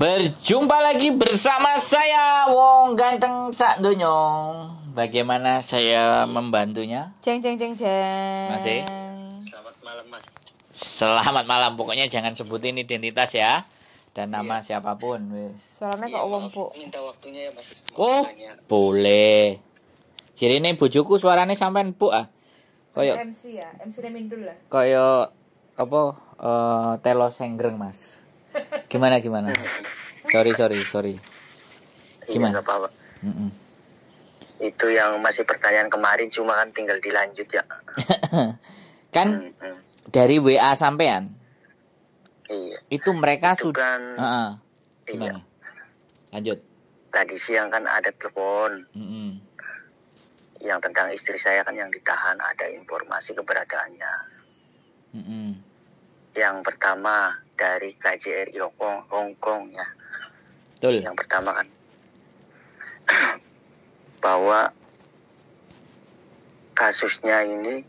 Berjumpa lagi bersama saya Wong Ganteng Sak Donyong. Bagaimana saya membantunya? Ceng ceng ceng ceng. Masih? Selamat malam, Mas. Selamat malam. Pokoknya jangan sebutin identitas ya dan nama iya. siapapun Suaranya kok wong, Bu. Minta waktunya ya, Mas. oh, boleh. Jadi ini bujuku suaranya sampean empuk ah. Kaya MC ya, MC ne mindul lah. Kaya apa uh, telo senggreng, Mas. Gimana gimana? sorry, sorry, sorry. Iya, gimana? Iya, apa-apa. Mm -mm. Itu yang masih pertanyaan kemarin cuma kan tinggal dilanjut ya. kan mm -mm. dari WA sampean. Iya. Itu mereka sudah kan, uh -uh. Gimana? Iya. Lanjut. Tadi siang kan ada telepon. Mm -mm yang tentang istri saya kan yang ditahan ada informasi keberadaannya. Mm -hmm. Yang pertama dari KJRI Hong Hong Kong ya. Betul. Yang pertama kan bahwa kasusnya ini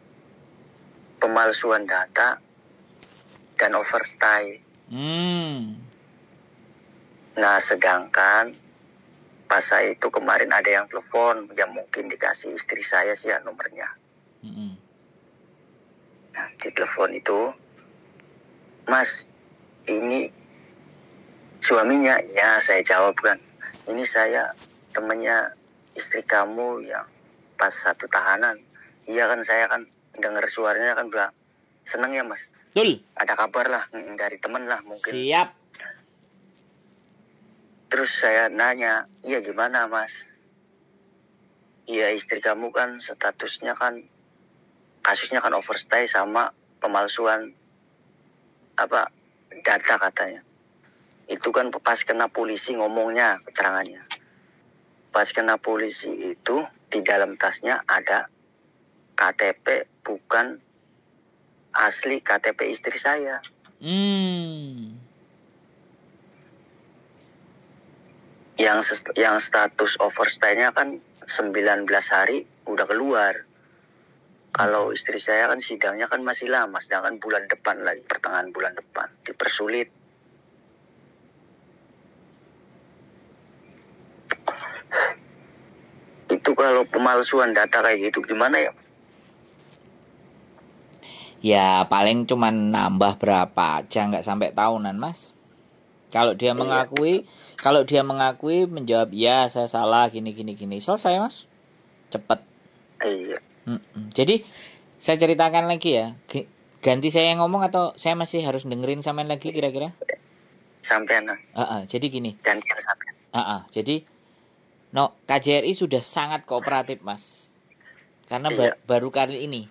pemalsuan data dan overstay. Mm. Nah, sedangkan pas saya itu kemarin ada yang telepon ya mungkin dikasih istri saya sih ya nomornya mm -hmm. nah, di telepon itu mas ini suaminya ya saya jawab kan ini saya temennya istri kamu yang pas satu tahanan iya kan saya kan dengar suaranya kan bilang seneng ya mas Betul. ada kabar lah mm, dari teman lah mungkin siap Terus saya nanya, iya gimana mas? Iya istri kamu kan statusnya kan kasusnya kan overstay sama pemalsuan apa data katanya. Itu kan pas kena polisi ngomongnya keterangannya. Pas kena polisi itu di dalam tasnya ada KTP bukan asli KTP istri saya. Hmm. yang yang status overstay-nya kan 19 hari udah keluar. Kalau istri saya kan sidangnya kan masih lama, sedangkan bulan depan lagi, pertengahan bulan depan, dipersulit. Itu kalau pemalsuan data kayak gitu gimana ya? Ya paling cuman nambah berapa aja nggak sampai tahunan mas. Kalau dia iya. mengakui, kalau dia mengakui menjawab ya saya salah gini gini gini selesai mas, cepet. Iya. Jadi saya ceritakan lagi ya. Ganti saya yang ngomong atau saya masih harus dengerin sampean lagi kira-kira? Sampean. Uh -uh, jadi gini. Dan Uh -uh, jadi no KJRI sudah sangat kooperatif mas. Karena iya. ba baru kali ini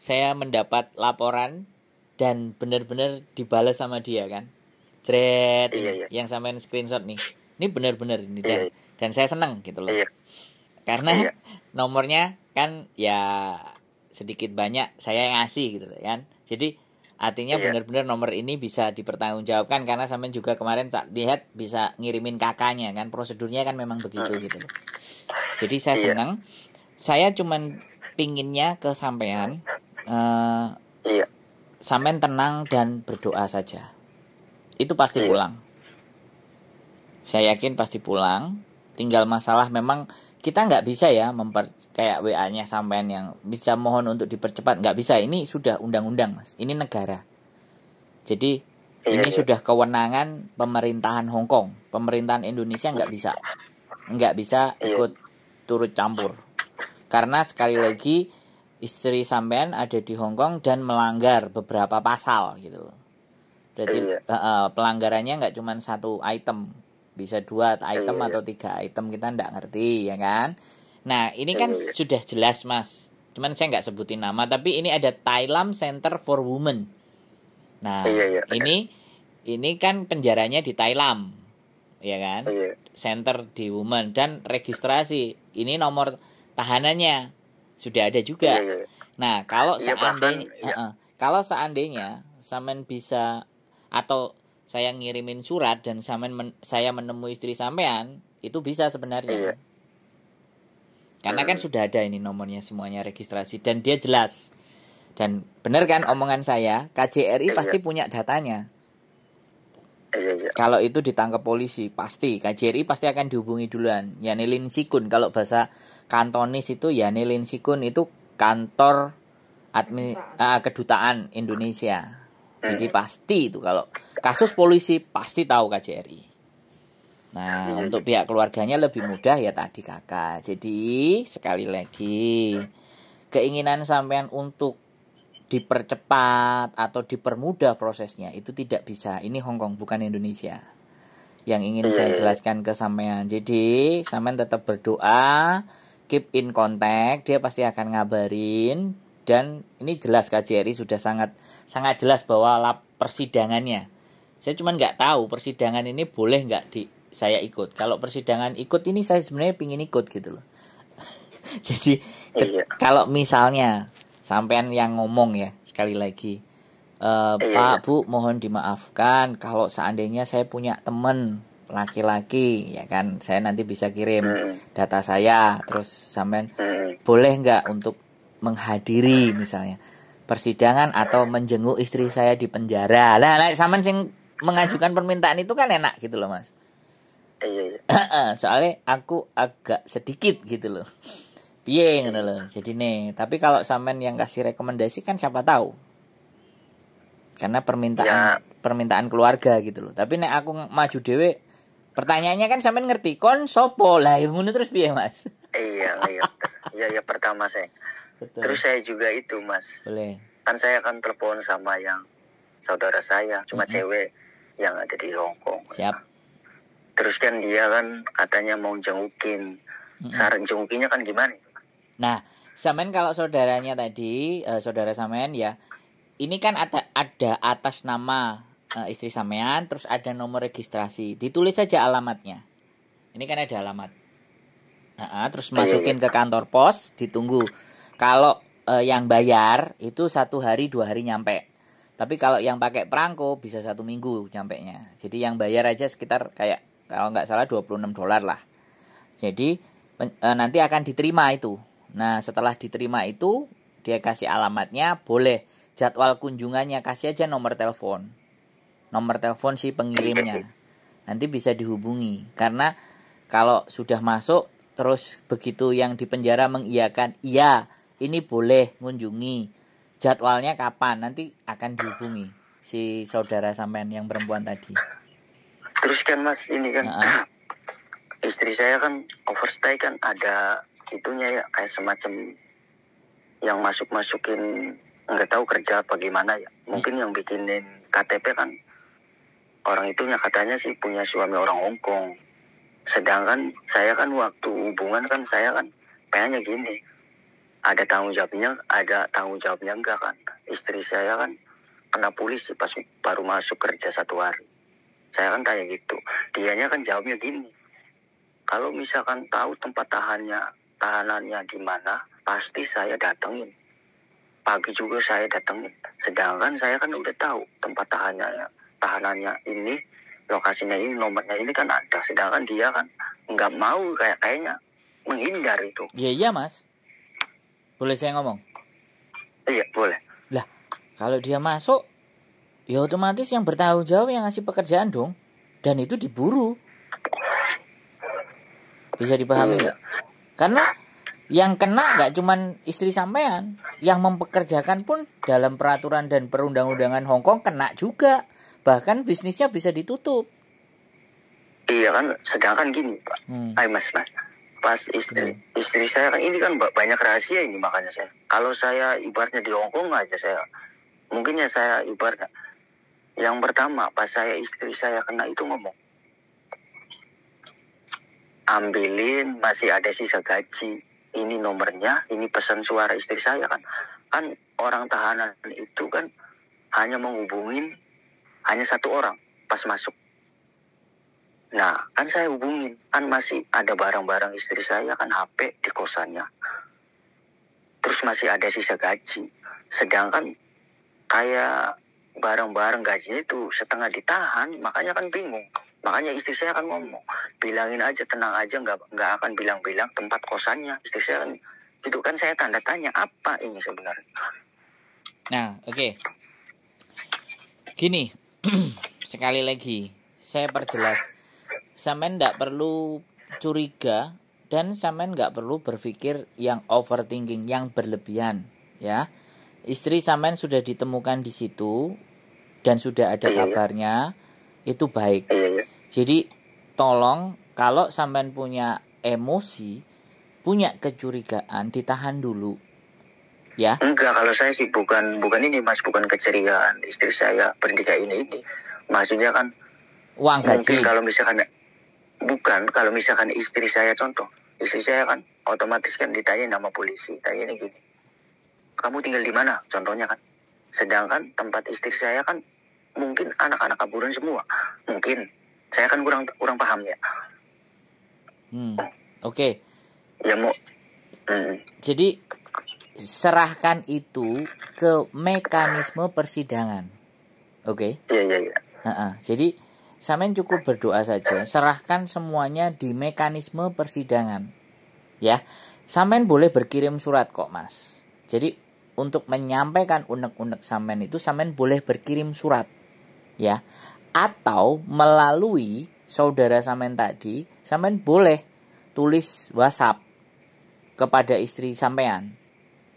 saya mendapat laporan dan benar-benar dibalas sama dia kan jebret iya, iya. yang sampein screenshot nih ini benar-benar ini iya, dan iya. dan saya senang gitu loh iya. karena iya. nomornya kan ya sedikit banyak saya yang ngasih gitu kan jadi artinya iya. benar-benar nomor ini bisa dipertanggungjawabkan karena sampean juga kemarin tak lihat bisa ngirimin kakaknya kan prosedurnya kan memang begitu gitu loh jadi saya iya. senang saya cuman pinginnya ke sampean uh, iya. sampean tenang dan berdoa saja itu pasti iya. pulang. Saya yakin pasti pulang. Tinggal masalah memang kita nggak bisa ya memper kayak WA-nya sampean yang bisa mohon untuk dipercepat nggak bisa ini sudah undang-undang mas ini negara jadi iya, ini iya. sudah kewenangan pemerintahan Hong Kong pemerintahan Indonesia nggak bisa nggak bisa ikut turut campur karena sekali lagi istri sampean ada di Hong Kong dan melanggar beberapa pasal gitu Berarti iya. uh, pelanggarannya nggak cuma satu item, bisa dua item iya. atau tiga item kita nggak ngerti ya kan? Nah ini kan iya. sudah jelas mas, cuman saya nggak sebutin nama tapi ini ada Thailand Center for Women. Nah iya, iya, iya. ini iya. ini kan penjaranya di Thailand, ya kan? Iya. Center di Women dan registrasi ini nomor tahanannya sudah ada juga. Iya, iya. iya. Nah kalau iya, seandainya, bahkan, kalau seandainya Samen bisa atau saya ngirimin surat dan men saya menemui istri sampean itu bisa sebenarnya. Iya. Karena kan hmm. sudah ada ini nomornya semuanya registrasi dan dia jelas. Dan benar kan omongan saya, KJRI iya. pasti punya datanya. Iya, iya. Kalau itu ditangkap polisi, pasti KJRI pasti akan dihubungi duluan. Yanilin Sikun kalau bahasa Kantonis itu Yanilin Sikun itu kantor admin uh, ah, kedutaan Indonesia jadi hmm. pasti itu kalau kasus polisi pasti tahu KJRI. Nah, iya, iya. untuk pihak keluarganya lebih mudah ya tadi kakak. Jadi sekali lagi keinginan sampean untuk dipercepat atau dipermudah prosesnya itu tidak bisa. Ini Hongkong bukan Indonesia. Yang ingin iya, saya jelaskan ke sampean. Jadi sampean tetap berdoa, keep in contact, dia pasti akan ngabarin dan ini jelas KJRI sudah sangat sangat jelas bahwa lap persidangannya saya cuma nggak tahu persidangan ini boleh nggak di saya ikut kalau persidangan ikut ini saya sebenarnya pingin ikut gitu loh jadi iya. kalau misalnya sampean yang ngomong ya sekali lagi e, iya. Pak iya. Bu mohon dimaafkan kalau seandainya saya punya temen laki-laki ya kan saya nanti bisa kirim hmm. data saya terus sampean hmm. boleh nggak untuk menghadiri misalnya persidangan atau menjenguk istri saya di penjara. Lah, lah saman sing mengajukan permintaan itu kan enak gitu loh, Mas. iya. iya. Soalnya aku agak sedikit gitu loh. Piye ngono loh. Jadi nih, tapi kalau sampean yang kasih rekomendasi kan siapa tahu. Karena permintaan ya. permintaan keluarga gitu loh. Tapi nek aku maju dewe pertanyaannya kan sampean ngerti kon sopo lah ngono terus piye, Mas? Iya, iya. Iya, iya pertama saya Betul. Terus saya juga itu mas. Boleh. Kan saya kan telepon sama yang saudara saya, cuma mm -hmm. cewek yang ada di Hong Kong. Siap. Terus kan dia kan katanya mau jengukin. Mm -hmm. Saran jengukinnya kan gimana? Nah, Samen kalau saudaranya tadi, eh, saudara Samen ya, ini kan ada ada atas nama uh, istri Samen, terus ada nomor registrasi ditulis saja alamatnya ini kan ada alamat nah, terus iya, iya. masukin ke kantor pos ditunggu kalau eh, yang bayar itu satu hari dua hari nyampe tapi kalau yang pakai perangko bisa satu minggu nyampe nya jadi yang bayar aja sekitar kayak kalau nggak salah 26 dolar lah jadi eh, nanti akan diterima itu nah setelah diterima itu dia kasih alamatnya boleh jadwal kunjungannya kasih aja nomor telepon nomor telepon si pengirimnya nanti bisa dihubungi karena kalau sudah masuk terus begitu yang di penjara mengiyakan iya ini boleh mengunjungi jadwalnya kapan nanti akan dihubungi si saudara sampean yang perempuan tadi terus kan mas ini kan nah, istri saya kan overstay kan ada itunya ya kayak semacam yang masuk masukin nggak tahu kerja apa gimana ya mungkin yang bikinin KTP kan orang itunya katanya sih punya suami orang Hongkong sedangkan saya kan waktu hubungan kan saya kan kayaknya gini ada tanggung jawabnya ada tanggung jawabnya enggak kan istri saya kan kena polisi pas baru masuk kerja satu hari saya kan tanya gitu dianya kan jawabnya gini kalau misalkan tahu tempat tahannya tahanannya di mana pasti saya datengin pagi juga saya datengin sedangkan saya kan udah tahu tempat tahanannya tahanannya ini lokasinya ini nomornya ini kan ada sedangkan dia kan nggak mau kayak kayaknya menghindar itu iya iya mas boleh saya ngomong? Iya, boleh. Lah, kalau dia masuk, ya otomatis yang bertanggung jawab yang ngasih pekerjaan dong. Dan itu diburu. Bisa dipahami iya. nggak? Hmm. Karena yang kena nggak cuman istri sampean, yang mempekerjakan pun dalam peraturan dan perundang-undangan Hong Kong kena juga. Bahkan bisnisnya bisa ditutup. Iya kan, sedangkan gini, Pak. Hmm. Ay, mas, mas pas istri hmm. istri saya kan ini kan banyak rahasia ini makanya saya kalau saya ibaratnya di Hongkong aja saya mungkin ya saya ibaratnya yang pertama pas saya istri saya kena itu ngomong ambilin masih ada sisa gaji ini nomornya ini pesan suara istri saya kan kan orang tahanan itu kan hanya menghubungin hanya satu orang pas masuk Nah, kan saya hubungin, kan masih ada barang-barang istri saya, kan HP di kosannya. Terus masih ada sisa gaji. Sedangkan kayak barang-barang gajinya itu setengah ditahan, makanya kan bingung. Makanya istri saya kan ngomong, bilangin aja, tenang aja, nggak nggak akan bilang-bilang tempat kosannya. Istri saya kan, itu kan saya tanda tanya, apa ini sebenarnya? Nah, oke. Okay. Gini, sekali lagi, saya perjelas Samen tidak perlu curiga dan samen nggak perlu berpikir yang overthinking yang berlebihan ya istri samen sudah ditemukan di situ dan sudah ada iya, iya. kabarnya itu baik iya, jadi tolong kalau samen punya emosi punya kecurigaan ditahan dulu ya enggak kalau saya sih bukan bukan ini mas bukan kecurigaan istri saya pernikah ini ini maksudnya kan uang gaji kalau misalkan bukan kalau misalkan istri saya contoh istri saya kan otomatis kan ditanya nama polisi tanya ini gini kamu tinggal di mana contohnya kan sedangkan tempat istri saya kan mungkin anak-anak kaburan semua mungkin saya kan kurang kurang paham ya hmm. oke okay. ya mau hmm. jadi serahkan itu ke mekanisme persidangan oke okay? iya iya iya jadi Samen cukup berdoa saja, serahkan semuanya di mekanisme persidangan. Ya, Samen boleh berkirim surat kok, Mas. Jadi untuk menyampaikan unek-unek Samen itu Samen boleh berkirim surat. Ya. Atau melalui saudara Samen tadi, Samen boleh tulis WhatsApp kepada istri sampean.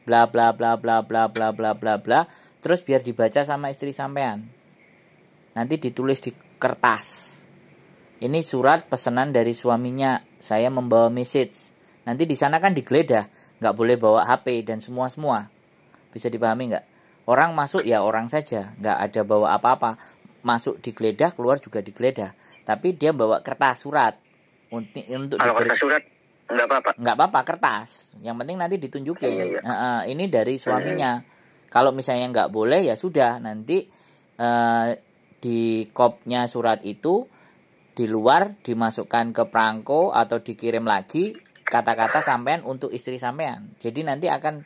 Bla bla bla bla bla bla bla bla bla terus biar dibaca sama istri sampean. Nanti ditulis di kertas. Ini surat pesanan dari suaminya. Saya membawa message. Nanti di sana kan digeledah, nggak boleh bawa HP dan semua semua. Bisa dipahami nggak? Orang masuk ya orang saja, nggak ada bawa apa-apa. Masuk digeledah, keluar juga digeledah. Tapi dia bawa kertas surat untuk untuk kalau kertas surat nggak apa-apa nggak apa-apa kertas yang penting nanti ditunjukin iya, iya. Uh, ini dari suaminya iya, iya. kalau misalnya nggak boleh ya sudah nanti uh, di kopnya surat itu di luar dimasukkan ke perangko atau dikirim lagi kata-kata sampean untuk istri sampean. Jadi nanti akan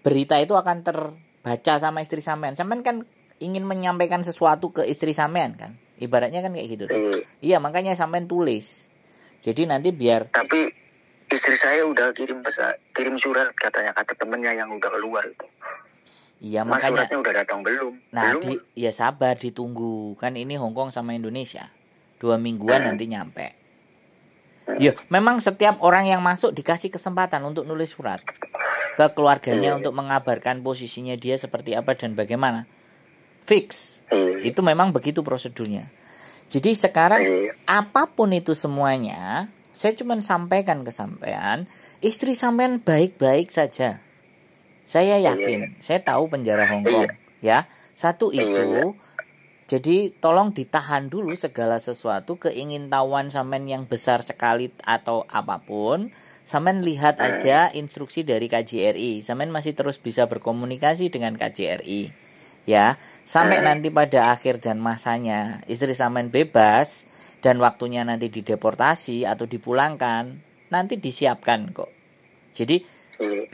berita itu akan terbaca sama istri sampean. Sampean kan ingin menyampaikan sesuatu ke istri sampean kan. Ibaratnya kan kayak gitu. Hmm. Iya, makanya sampean tulis. Jadi nanti biar Tapi istri saya udah kirim pesan, kirim surat katanya kata temennya yang udah keluar itu. Iya makanya suratnya udah datang belum? Nah, belum. Di, ya sabar ditunggu. Kan ini Hongkong sama Indonesia. Dua mingguan hmm. nanti nyampe. Hmm. Ya, memang setiap orang yang masuk dikasih kesempatan untuk nulis surat ke keluarganya hmm. untuk mengabarkan posisinya dia seperti apa dan bagaimana. Fix. Hmm. Itu memang begitu prosedurnya. Jadi sekarang hmm. apapun itu semuanya, saya cuma sampaikan kesampaian istri sampean baik-baik saja saya iya, iya, yakin, iya. saya tahu penjara Hong iya. Kong, iya. ya. Satu itu, iya. jadi tolong ditahan dulu segala sesuatu keingintahuan samen yang besar sekali atau apapun. Samen lihat aja instruksi dari KJRI. Samen masih terus bisa berkomunikasi dengan KJRI, ya. Sampai nanti pada akhir dan masanya istri samen bebas dan waktunya nanti dideportasi atau dipulangkan, nanti disiapkan kok. Jadi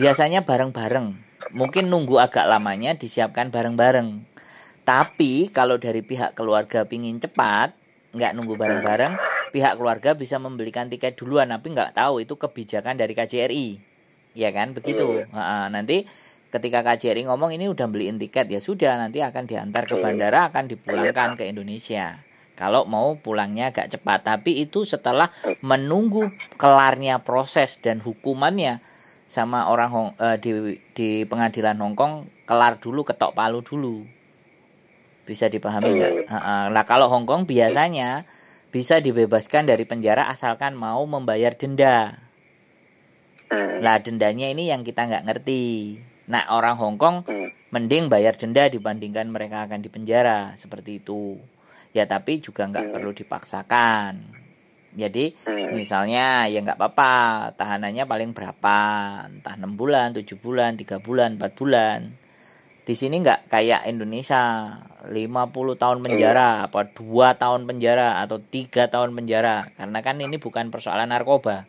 biasanya bareng-bareng mungkin nunggu agak lamanya disiapkan bareng-bareng. Tapi kalau dari pihak keluarga pingin cepat, nggak nunggu bareng-bareng, pihak keluarga bisa membelikan tiket duluan. Tapi nggak tahu itu kebijakan dari KJRI, ya kan? Begitu. Nah, nanti ketika KJRI ngomong ini udah beliin tiket ya sudah nanti akan diantar ke iya, bandara akan dipulangkan ke Indonesia kalau mau pulangnya agak cepat tapi itu setelah menunggu kelarnya proses dan hukumannya sama orang Hong, uh, di di pengadilan Kong kelar dulu ketok palu dulu bisa dipahami iya, nggak? Hmm. Nah kalau Hong Kong biasanya bisa dibebaskan dari penjara asalkan mau membayar denda. Hmm. Nah dendanya ini yang kita nggak ngerti. Nah orang Hongkong hmm. Eh. mending bayar denda dibandingkan mereka akan dipenjara seperti itu. Ya tapi juga nggak iya. perlu dipaksakan. Jadi hmm. misalnya ya nggak apa-apa tahanannya paling berapa entah enam bulan, tujuh bulan, tiga bulan, empat bulan. Di sini nggak kayak Indonesia 50 tahun penjara hmm. apa dua tahun penjara atau tiga tahun penjara karena kan ini bukan persoalan narkoba.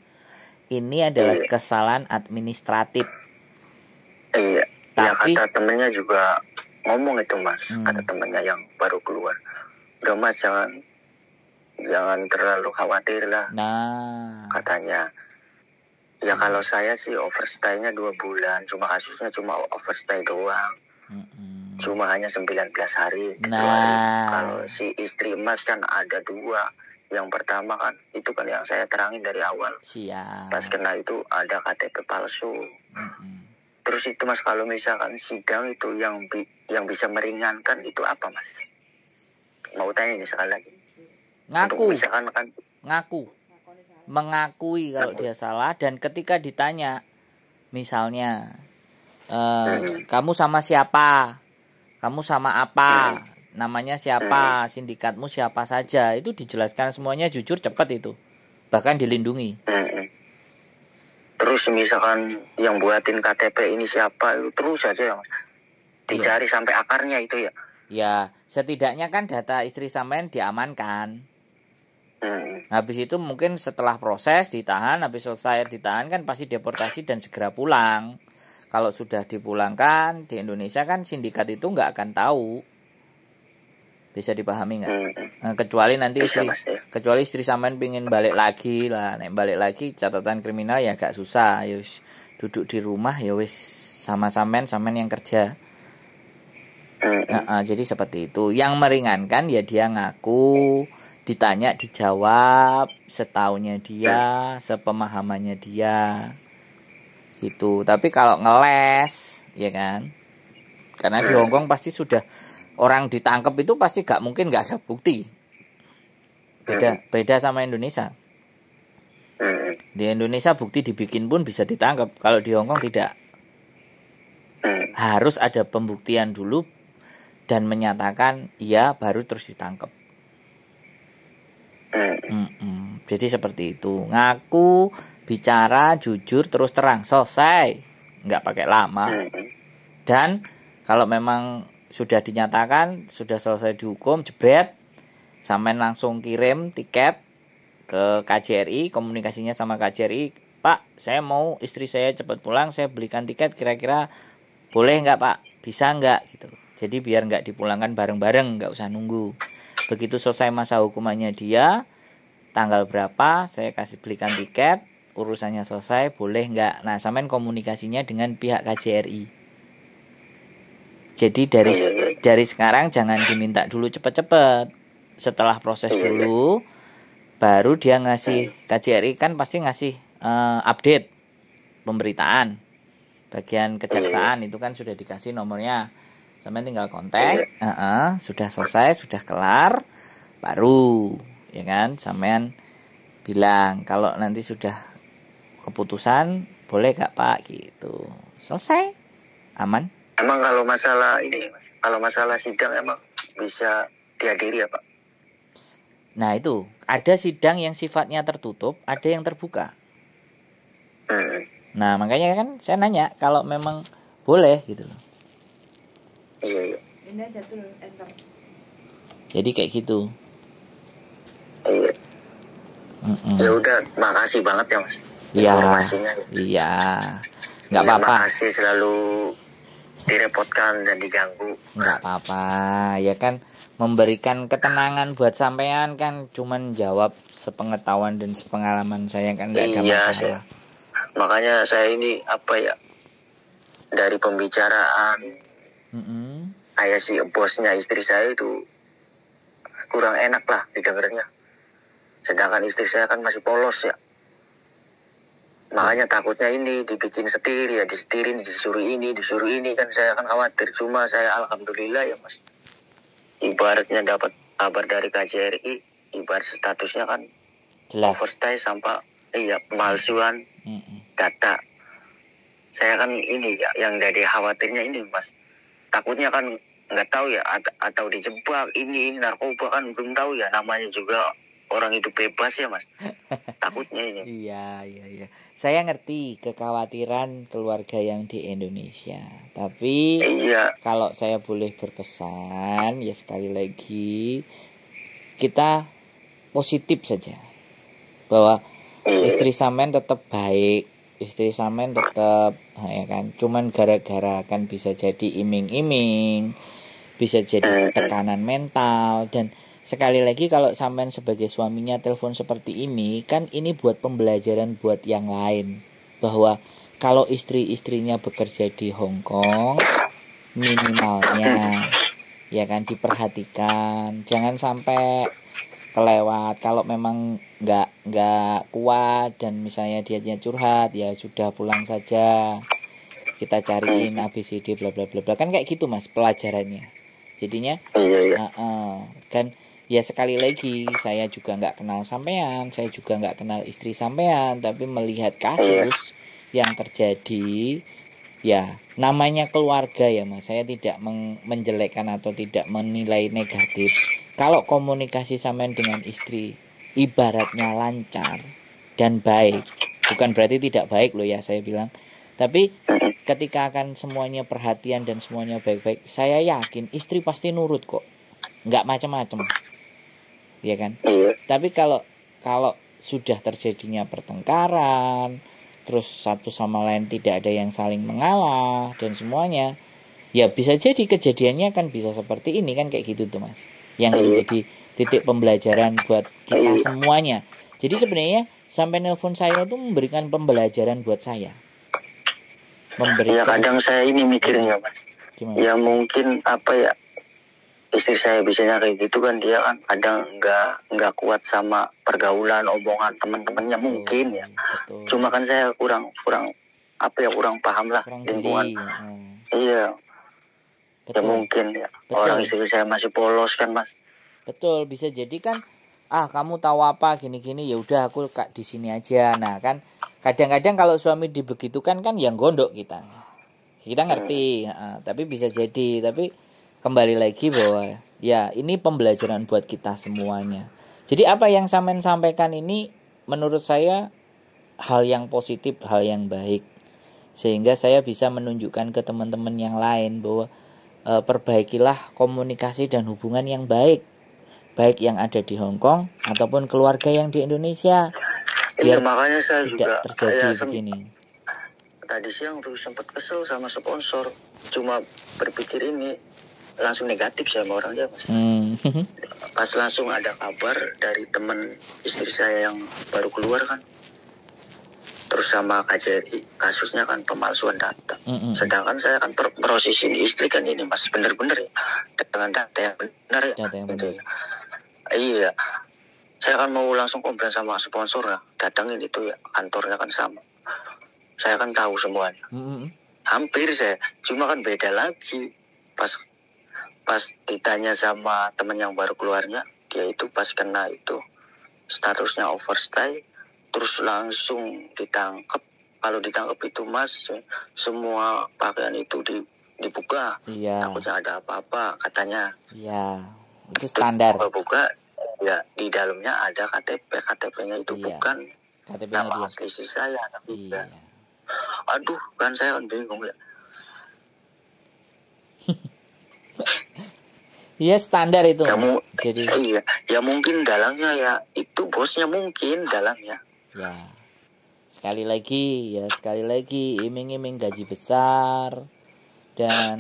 Ini adalah hmm. kesalahan administratif. Iya. Ya, Tapi ya, kata temennya juga ngomong itu mas, hmm. kata temennya yang baru keluar. Udah mas jangan jangan terlalu khawatir lah nah katanya ya kalau saya sih overstay-nya dua bulan cuma kasusnya cuma overstay doang hmm cuma hanya 19 hari nah kalau si istri emas kan ada dua yang pertama kan itu kan yang saya terangin dari awal siap pas kena itu ada KTP palsu hmm terus itu mas kalau misalkan sidang itu yang bi- yang bisa meringankan itu apa mas mau tanya ini sekali lagi ngaku ngaku mengakui kalau dia salah dan ketika ditanya misalnya e, kamu sama siapa kamu sama apa hmm. namanya siapa hmm. sindikatmu siapa saja itu dijelaskan semuanya jujur cepat itu bahkan dilindungi terus misalkan yang buatin KTP ini siapa itu terus aja yang dicari iya. sampai akarnya itu ya ya setidaknya kan data istri sampean diamankan Hmm. Habis itu mungkin setelah proses ditahan, habis selesai ditahan kan pasti deportasi dan segera pulang. Kalau sudah dipulangkan di Indonesia kan sindikat itu nggak akan tahu. Bisa dipahami nggak? Hmm. Eh, kecuali nanti Bisa, istri, ya. kecuali istri sampean pingin balik lagi lah. Nek balik lagi catatan kriminal ya gak susah. Yus ya duduk di rumah ya wis sama samen samen yang kerja. Hmm. Nah, uh, jadi seperti itu. Yang meringankan ya dia ngaku. Hmm ditanya dijawab setahunya dia sepemahamannya dia gitu tapi kalau ngeles ya kan karena di iya. Hongkong pasti sudah orang ditangkap itu pasti gak mungkin gak ada bukti beda hmm. beda sama Indonesia hmm. di Indonesia bukti dibikin pun bisa ditangkap kalau di Hongkong tidak hmm. harus ada pembuktian dulu dan menyatakan iya baru terus ditangkap Mm -mm. Jadi seperti itu. Ngaku, bicara, jujur, terus terang, selesai. Nggak pakai lama. Eh. Dan kalau memang sudah dinyatakan, sudah selesai dihukum, jebret, sampean langsung kirim tiket ke KJRI, komunikasinya sama KJRI, Pak, saya mau istri saya cepat pulang, saya belikan tiket, kira-kira boleh nggak Pak? Bisa nggak gitu? Jadi biar nggak dipulangkan bareng-bareng, nggak usah nunggu begitu selesai masa hukumannya dia tanggal berapa saya kasih belikan tiket urusannya selesai boleh nggak nah samain komunikasinya dengan pihak KJRI jadi dari iya, iya. dari sekarang jangan diminta dulu cepat-cepat setelah proses iya, dulu baru dia ngasih KJRI kan pasti ngasih uh, update pemberitaan bagian kejaksaan itu kan sudah dikasih nomornya sampai tinggal kontak uh -uh, sudah selesai sudah kelar baru ya kan sampean bilang kalau nanti sudah keputusan boleh gak pak gitu selesai aman emang kalau masalah ini kalau masalah sidang emang bisa dihadiri ya pak nah itu ada sidang yang sifatnya tertutup ada yang terbuka hmm. nah makanya kan saya nanya kalau memang boleh gitu loh iya jadi kayak gitu mm -mm. ya udah makasih banget ya mas iya iya ya, nggak apa-apa ya, makasih selalu direpotkan dan diganggu nggak apa-apa ya kan memberikan ketenangan buat sampean kan cuman jawab sepengetahuan dan sepengalaman saya kan tidak ada iya, masalah. Saya, makanya saya ini apa ya dari pembicaraan Mm-hmm. si bosnya istri saya itu kurang enak lah di didengarnya. Sedangkan istri saya kan masih polos ya. Makanya takutnya ini dibikin setir ya, disetirin, disuruh ini, disuruh ini kan saya kan khawatir. Cuma saya alhamdulillah ya mas. Ibaratnya dapat kabar dari KJRI, ibarat statusnya kan Jelas. overstay sampai iya pemalsuan mm -hmm. data. Saya kan ini ya yang jadi khawatirnya ini mas takutnya kan nggak tahu ya atau dijebak ini ini narkoba kan belum tahu ya namanya juga orang itu bebas ya mas takutnya ini iya iya iya saya ngerti kekhawatiran keluarga yang di Indonesia tapi iya. kalau saya boleh berpesan ya sekali lagi kita positif saja bahwa iya. istri samen tetap baik istri Samen tetap ya kan cuman gara-gara kan bisa jadi iming-iming bisa jadi eh. tekanan mental dan sekali lagi kalau Samen sebagai suaminya telepon seperti ini kan ini buat pembelajaran buat yang lain bahwa kalau istri-istrinya bekerja di Hong Kong minimalnya ya kan diperhatikan jangan sampai kelewat kalau memang nggak nggak kuat dan misalnya dianya curhat ya sudah pulang saja kita cariin ABCD bla bla bla bla kan kayak gitu mas pelajarannya jadinya uh, uh, dan ya sekali lagi saya juga nggak kenal sampean saya juga nggak kenal istri sampean tapi melihat kasus yang terjadi ya namanya keluarga ya mas saya tidak menjelekkan atau tidak menilai negatif kalau komunikasi sampean dengan istri ibaratnya lancar dan baik bukan berarti tidak baik loh ya saya bilang tapi ketika akan semuanya perhatian dan semuanya baik-baik saya yakin istri pasti nurut kok nggak macam-macam ya kan iya. tapi kalau kalau sudah terjadinya pertengkaran terus satu sama lain tidak ada yang saling mengalah dan semuanya ya bisa jadi kejadiannya kan bisa seperti ini kan kayak gitu tuh mas yang iya. menjadi titik pembelajaran buat kita iya. semuanya. Jadi sebenarnya sampai nelpon saya itu memberikan pembelajaran buat saya. Memberikan. Ya kadang saya ini mikirnya Gimana? Ya mungkin apa ya istri saya biasanya kayak gitu kan dia kan kadang nggak nggak kuat sama pergaulan omongan teman-temannya oh, mungkin ya. Betul. Cuma kan saya kurang kurang apa ya kurang paham lah kurang lingkungan. Iya Betul. Ya mungkin ya. Betul. Orang istri saya masih polos kan mas. Betul bisa jadi kan ah kamu tahu apa gini-gini ya udah aku kak di sini aja nah kan kadang-kadang kalau suami dibegitukan kan yang gondok kita kita ngerti hmm. nah, tapi bisa jadi tapi kembali lagi bahwa ya ini pembelajaran buat kita semuanya jadi apa yang samen sampaikan ini menurut saya hal yang positif hal yang baik sehingga saya bisa menunjukkan ke teman-teman yang lain bahwa e, perbaikilah komunikasi dan hubungan yang baik, baik yang ada di Hong Kong ataupun keluarga yang di Indonesia. Iya, Biar ya, makanya saya tidak juga terjadi begini. Tadi siang tuh sempat kesel sama sponsor, cuma berpikir ini langsung negatif sama orangnya mas. Hmm. Pas langsung ada kabar dari teman istri saya yang baru keluar kan, bersama KJRI kasusnya kan pemalsuan data. Mm -hmm. Sedangkan saya kan proses ini istri kan ini masih benar-benar ya dengan data yang benar ya. Data yang benar. Iya, saya kan mau langsung komplain sama sponsor ya, datangin itu ya kantornya kan sama. Saya kan tahu semuanya. Mm -hmm. Hampir saya, cuma kan beda lagi pas pas ditanya sama teman yang baru keluarnya dia itu pas kena itu statusnya overstay terus langsung ditangkap kalau ditangkap itu mas semua pakaian itu di, dibuka iya. takutnya ada apa-apa katanya iya itu standar buka, buka ya di dalamnya ada KTP KTP-nya itu iya. bukan KTP nama dia. asli si saya tapi iya. aduh kan saya kan bingung ya Iya standar itu. Kamu, jadi iya, ya mungkin dalangnya ya itu bosnya mungkin dalangnya ya sekali lagi ya sekali lagi iming-iming gaji besar dan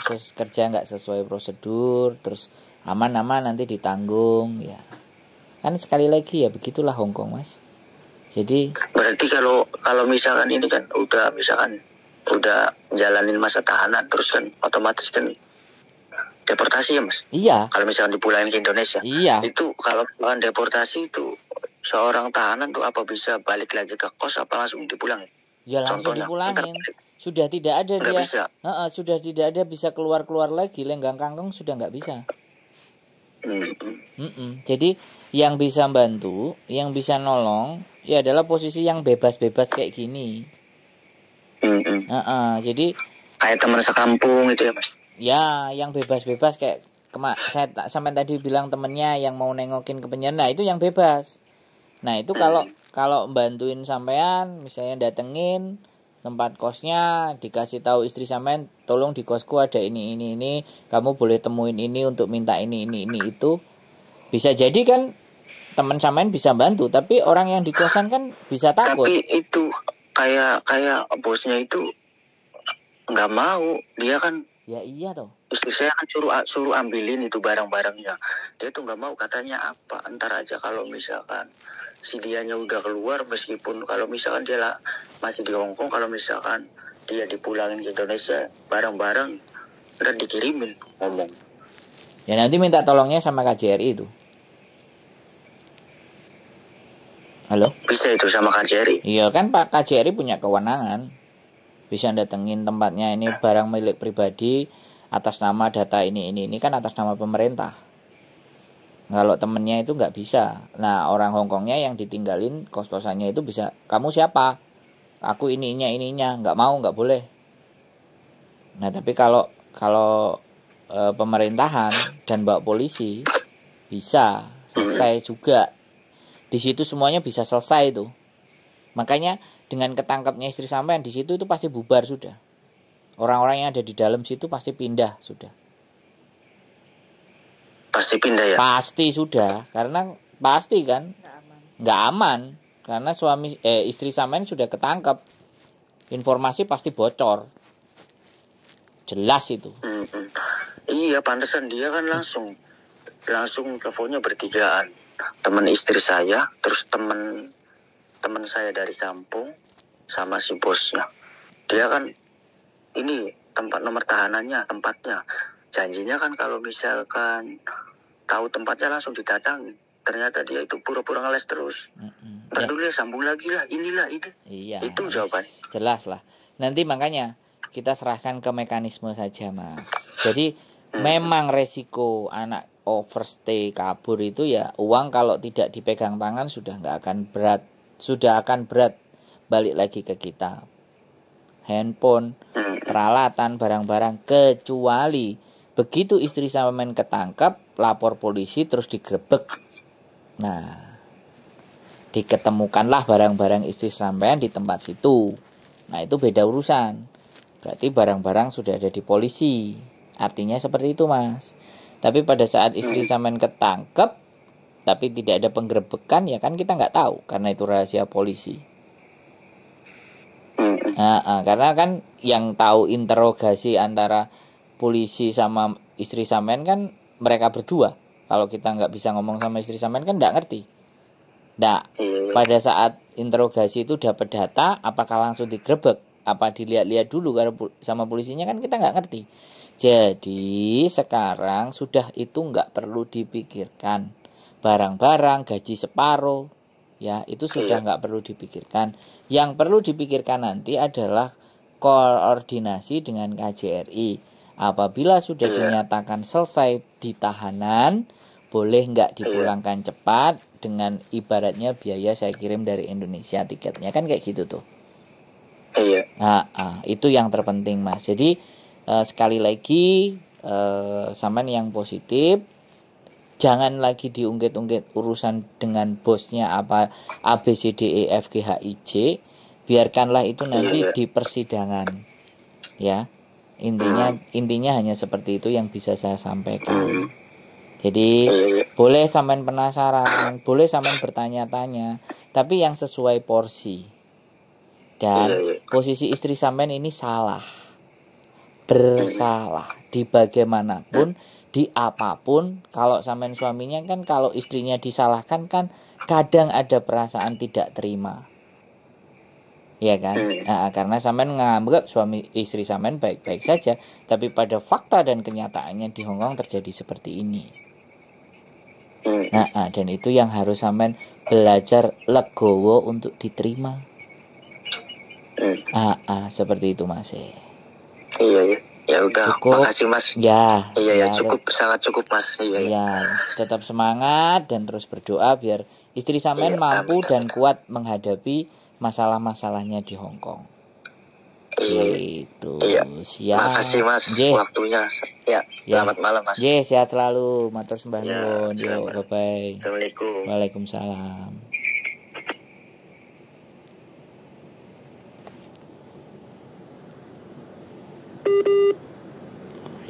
terus kerja nggak sesuai prosedur terus aman-aman nanti ditanggung ya kan sekali lagi ya begitulah Hongkong mas jadi berarti kalau kalau misalkan ini kan udah misalkan udah jalanin masa tahanan terus kan otomatis kan deportasi ya mas iya kalau misalkan dipulangin ke Indonesia iya itu kalau deportasi itu seorang tahanan tuh apa bisa balik lagi ke kos apa langsung dipulang? Ya langsung Contohnya, dipulangin. Sudah tidak ada nggak dia. Bisa. Uh -uh, sudah tidak ada bisa keluar-keluar lagi. Lenggang kangkung sudah nggak bisa. Mm -mm. Mm Jadi yang bisa bantu, yang bisa nolong, ya adalah posisi yang bebas-bebas kayak gini. Mm -mm. Uh -uh. Jadi kayak teman sekampung itu ya mas? Ya, yang bebas-bebas kayak kemak saya tak sampai tadi bilang temennya yang mau nengokin ke penjara, nah, itu yang bebas. Nah itu kalau kalau bantuin sampean misalnya datengin tempat kosnya dikasih tahu istri sampean tolong di kosku ada ini ini ini kamu boleh temuin ini untuk minta ini ini ini itu bisa jadi kan teman sampean bisa bantu tapi orang yang di kosan kan bisa takut tapi itu kayak kayak bosnya itu nggak mau dia kan ya iya toh istri saya kan suruh suruh ambilin itu barang-barangnya dia tuh nggak mau katanya apa ntar aja kalau misalkan si dianya udah keluar meskipun kalau misalkan dia lah, masih di Hongkong kalau misalkan dia dipulangin ke Indonesia bareng-bareng dan dikirimin ngomong ya nanti minta tolongnya sama KJRI itu halo bisa itu sama KJRI iya kan Pak KJRI punya kewenangan bisa datengin tempatnya ini barang milik pribadi atas nama data ini ini ini kan atas nama pemerintah kalau temennya itu nggak bisa nah orang Hongkongnya yang ditinggalin kos-kosannya itu bisa kamu siapa aku ininya ininya nggak mau nggak boleh nah tapi kalau kalau e, pemerintahan dan mbak polisi bisa selesai juga di situ semuanya bisa selesai itu makanya dengan ketangkapnya istri sampean di situ itu pasti bubar sudah orang-orang yang ada di dalam situ pasti pindah sudah pasti pindah ya pasti sudah karena pasti kan nggak aman, aman karena suami eh istri sama ini sudah ketangkep informasi pasti bocor jelas itu mm -hmm. iya pantesan dia kan langsung langsung teleponnya bertigaan teman istri saya terus teman teman saya dari kampung sama si bosnya dia kan ini tempat nomor tahanannya tempatnya janjinya kan kalau misalkan tahu tempatnya langsung didatangi ternyata dia itu pura-pura ngeles terus mm ya. sambung lagi lah inilah itu iya, itu jawaban jelas lah nanti makanya kita serahkan ke mekanisme saja mas jadi hmm. memang resiko anak overstay kabur itu ya uang kalau tidak dipegang tangan sudah nggak akan berat sudah akan berat balik lagi ke kita handphone hmm. peralatan barang-barang kecuali Begitu istri sampean ketangkap, lapor polisi terus digrebek. Nah, diketemukanlah barang-barang istri sampean di tempat situ. Nah, itu beda urusan. Berarti barang-barang sudah ada di polisi. Artinya seperti itu, Mas. Tapi pada saat istri sampean ketangkep, tapi tidak ada penggerebekan, ya kan kita nggak tahu karena itu rahasia polisi. Nah, karena kan yang tahu interogasi antara polisi sama istri samen kan mereka berdua kalau kita nggak bisa ngomong sama istri samen kan nggak ngerti nggak iya. pada saat interogasi itu dapat data apakah langsung digrebek apa dilihat-lihat dulu sama polisinya kan kita nggak ngerti jadi sekarang sudah itu nggak perlu dipikirkan barang-barang gaji separuh ya itu sudah iya. nggak perlu dipikirkan yang perlu dipikirkan nanti adalah koordinasi dengan KJRI Apabila sudah iya. dinyatakan selesai di tahanan, boleh nggak iya. dipulangkan cepat dengan ibaratnya biaya saya kirim dari Indonesia tiketnya kan kayak gitu tuh. Iya. Nah, nah, itu yang terpenting mas. Jadi eh, sekali lagi eh, saman yang positif, jangan lagi diungkit-ungkit urusan dengan bosnya apa A B C D E F G H I J. Biarkanlah itu nanti iya. di persidangan, ya intinya hmm. intinya hanya seperti itu yang bisa saya sampaikan hmm. jadi iya, iya. boleh sampean penasaran boleh sampean bertanya-tanya tapi yang sesuai porsi dan iya, posisi istri sampean ini salah bersalah di bagaimanapun di apapun kalau sampean suaminya kan kalau istrinya disalahkan kan kadang ada perasaan tidak terima ya kan hmm. nah, karena samen nganggap suami istri samen baik-baik saja tapi pada fakta dan kenyataannya di Hong Kong terjadi seperti ini hmm. nah, ah, dan itu yang harus samen belajar legowo untuk diterima hmm. ah, ah seperti itu mas iya iya ya udah cukup. makasih mas ya iya, iya ya, cukup ya. sangat cukup mas iya ya. ya tetap semangat dan terus berdoa biar istri samen iya, mampu amin, dan kuat menghadapi masalah-masalahnya di Hong Kong. Hmm. Gitu. Iya. Siap. Makasih Mas J. waktunya. Ya, ya. Selamat malam Mas. J, sehat selalu. Matur sembah ya, nuwun. Yo, bye. Assalamualaikum. Waalaikumsalam.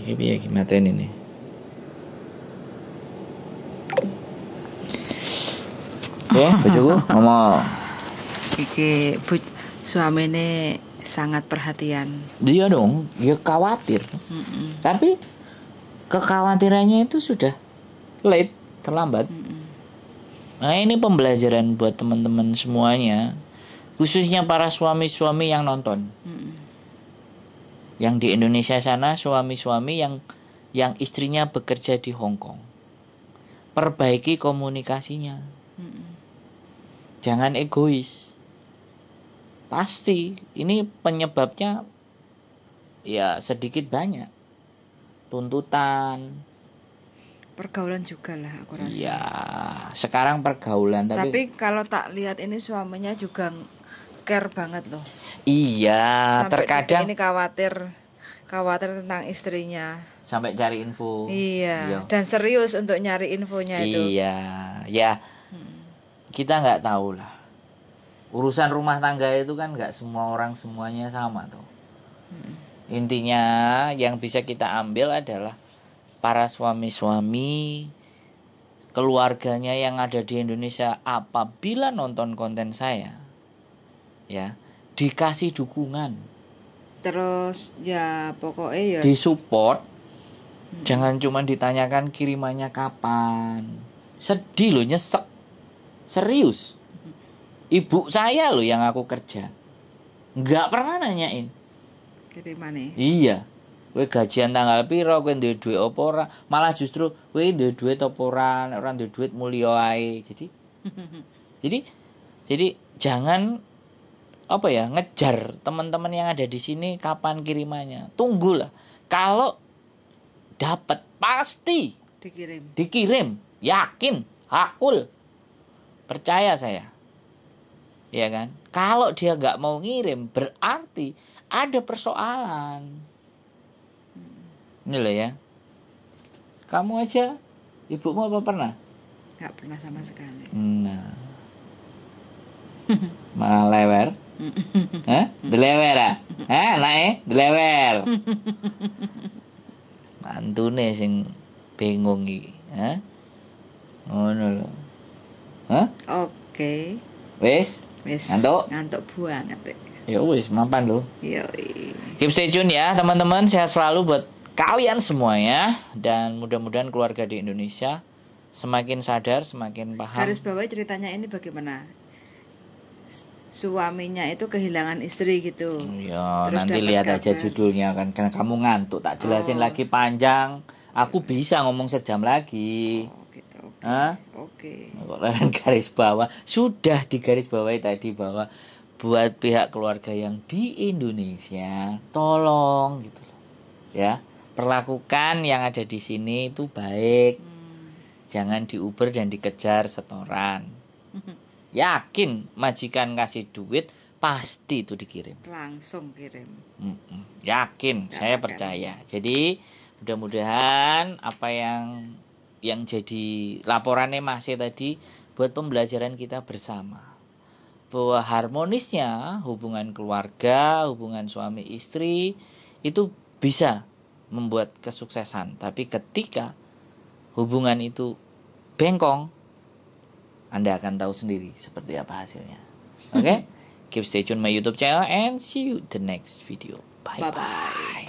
Iki piye iki mateni nih. Ya, bojoku ngomong. Kiki bu, ini sangat perhatian. Dia dong, dia ya khawatir. Mm -mm. Tapi kekhawatirannya itu sudah late, terlambat. Mm -mm. Nah ini pembelajaran buat teman-teman semuanya, khususnya para suami-suami yang nonton. Mm -mm. Yang di Indonesia sana suami-suami yang yang istrinya bekerja di Hong Kong, perbaiki komunikasinya. Mm -mm. Jangan egois Pasti ini penyebabnya ya sedikit banyak. Tuntutan, pergaulan juga lah aku rasa. ya sekarang pergaulan tapi Tapi kalau tak lihat ini suaminya juga care banget loh. Iya, Sampai terkadang ini khawatir khawatir tentang istrinya. Sampai cari info. Iya, iya. dan serius untuk nyari infonya iya. itu. Iya, ya. Hmm. Kita nggak tahu lah urusan rumah tangga itu kan nggak semua orang semuanya sama tuh hmm. intinya yang bisa kita ambil adalah para suami-suami keluarganya yang ada di Indonesia apabila nonton konten saya ya dikasih dukungan terus ya pokoknya ya disupport hmm. jangan cuma ditanyakan kirimannya kapan sedih loh nyesek serius ibu saya loh yang aku kerja nggak pernah nanyain kiriman ya? iya we gajian tanggal piro kowe duwe duit opora malah justru kowe duwe duit opora orang nek ora duit mulya jadi jadi jadi jangan apa ya ngejar teman-teman yang ada di sini kapan kirimannya tunggulah kalau dapat pasti dikirim dikirim yakin hakul percaya saya ya kan kalau dia nggak mau ngirim berarti ada persoalan ini loh ya kamu aja ibumu apa pernah nggak pernah sama sekali nah malah lewer Hah? Delewer ah? Hah, nae? Eh? Delewer. Mantune sing bingung iki, hah? Oh, no. Hah? Oke. Okay. Wes? Yes. Ngantuk? Ngantuk banget. Ya wis, mapan lo. Yo. Keep stay tune ya, teman-teman. Sehat selalu buat kalian semuanya dan mudah-mudahan keluarga di Indonesia semakin sadar, semakin paham. Harus bawa ceritanya ini bagaimana? Suaminya itu kehilangan istri gitu. Ya, nanti lihat aja judulnya kan karena kamu ngantuk tak jelasin oh. lagi panjang. Aku bisa ngomong sejam lagi. Oh. Oke. Okay. garis bawah sudah digaris bawahi tadi bahwa buat pihak keluarga yang di Indonesia tolong gitu loh. Ya, perlakukan yang ada di sini itu baik. Hmm. Jangan diuber dan dikejar setoran. Yakin majikan kasih duit pasti itu dikirim. Langsung kirim. Yakin, Gak saya akan. percaya. Jadi mudah-mudahan apa yang yang jadi laporannya masih e tadi buat pembelajaran kita bersama bahwa harmonisnya hubungan keluarga, hubungan suami istri itu bisa membuat kesuksesan. Tapi ketika hubungan itu bengkong, Anda akan tahu sendiri seperti apa hasilnya. Oke? Okay? Keep stay tune my YouTube channel and see you the next video. Bye bye. bye, -bye.